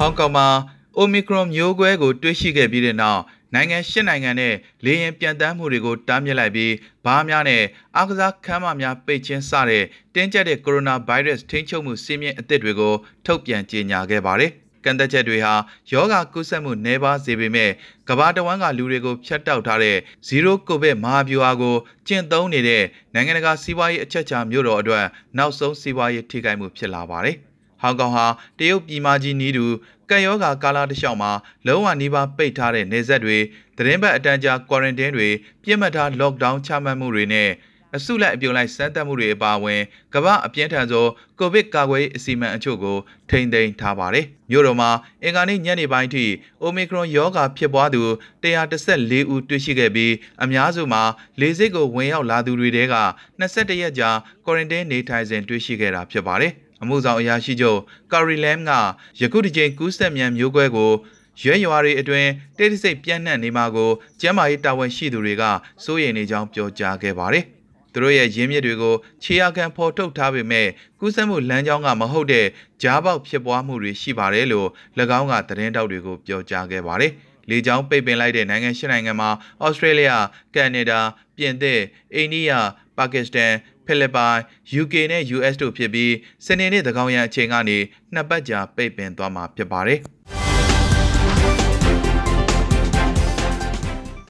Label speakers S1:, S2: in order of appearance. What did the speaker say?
S1: ဟောင်ကောင်မှာအိုမီခရွန်မျိုးကွဲကိုတွေ့ရှိခဲ့ပြီးတဲ့နောက်နိုင်ငံရှစ်နိုင်ငံနဲ့လေရင်ပြန်တမ်းမှုတွေကို တားမြစ်လိုက်ပြီးဘားများနဲ့အကစားခန်းမများပိတ်ခြင်းစတဲ့တင်းကျပ်တဲ့ကိုရိုနာဗိုင်းရပ်စ်ထိန်းချုပ်မှုစည်းမျဉ်းအသစ်တွေကိုထုတ်ပြန်ကြေညာခဲ့ပါတယ်။ကန့်သက်ချက်တွေဟာယောဂကုသမှုနှဲပါစေပေမဲ့ကဘာတဝမ်းကလူတွေကိုဖျက်တောက်ထားတဲ့ဇီရိုကိုဗစ်မဟာဗျူဟာကိုကျင့်သုံးနေတဲ့နိုင်ငံတကာစီးပွားရေးအချက်အချာမျိုးတော်အတွက်နောက်ဆုံးစီးပွားရေးထိခိုက်မှုဖြစ်လာပါတယ်။ဟောင်ကောင်ဟာတရုတ်ပြည်မကြီးနီးတူကံယောဂါကာလတစ်လျှောက်မှာလုံးဝနေပါပိတ်ထားတဲ့နေဆက်တွေသတင်းပတ်အတန်းကြာကွာရန်တင်းတွေပြစ်မှတ်ထားလော့ကဒေါင်းချမှတ်မှုတွေနဲ့အစုလိုက်အပြုံလိုက်စမ်းသပ်မှုတွေအပါအဝင်ကမ္ဘာအပြင်းထန်ဆုံးကိုဗစ်ကာကွယ်အစီအမံအချို့ကိုထိန်းသိမ်းထားပါတယ်။မြို့တော်မှာအင်ကာနေ့ညနေပိုင်းထိအိုမီခရွန်ရောဂါဖြစ်ပွားသူ114ဦးတွေ့ရှိခဲ့ပြီးအများစုမှာ လေဆိပ်ကိုဝင်ရောက်လာသူတွေထဲက21ရက်ကြာကွာရန်တင်းနေထိုင်စဉ်တွေ့ရှိခဲ့တာဖြစ်ပါတယ်။အမှုဆောင်အရာရှိချုပ်ကာရီလမ်ကယခုတစ်ချိန်ကူးစက်မြန်မျိုးကွဲကိုရွဲရွာတွေအတွင်းတိတ်ဆိတ်ပြန့်နှံ့နေမှာကိုကျမ်းမာရေးတာဝန်ရှိသူတွေကစိုးရိမ်နေကြောင်းပြောကြားခဲ့ပါတယ်။သူတို့ရဲ့ရင်းမြစ်တွေကိုခြေအကန်ဖော်ထုတ်ထားပေမဲ့ကူးစက်မှုလမ်းကြောင်းကမဟုတ်တဲ့ကြားပေါက်ဖြစ်ပွားမှုတွေရှိပါတယ်လို့၎င်းကသတင်းတောက်တွေကိုပြောကြားခဲ့ပါတယ်။လေကြောင်းပိတ်ပင်လိုက်တဲ့နိုင်ငံ၈နိုင်ငံမှာဩစတြေးလျ၊ကနေဒါ၊ပြင်သစ်၊အိန္ဒိယ၊ပါကစ္စတန်၊ဖိလစ်ပိုင်၊ UK နဲ့ US တို့ဖြစ်ပြီးစနေနေ့သကောင်ရံအချိန်ကနေနှစ်ပတ်ကြာပိတ်ပင်သွားမှာဖြစ်ပါတယ်။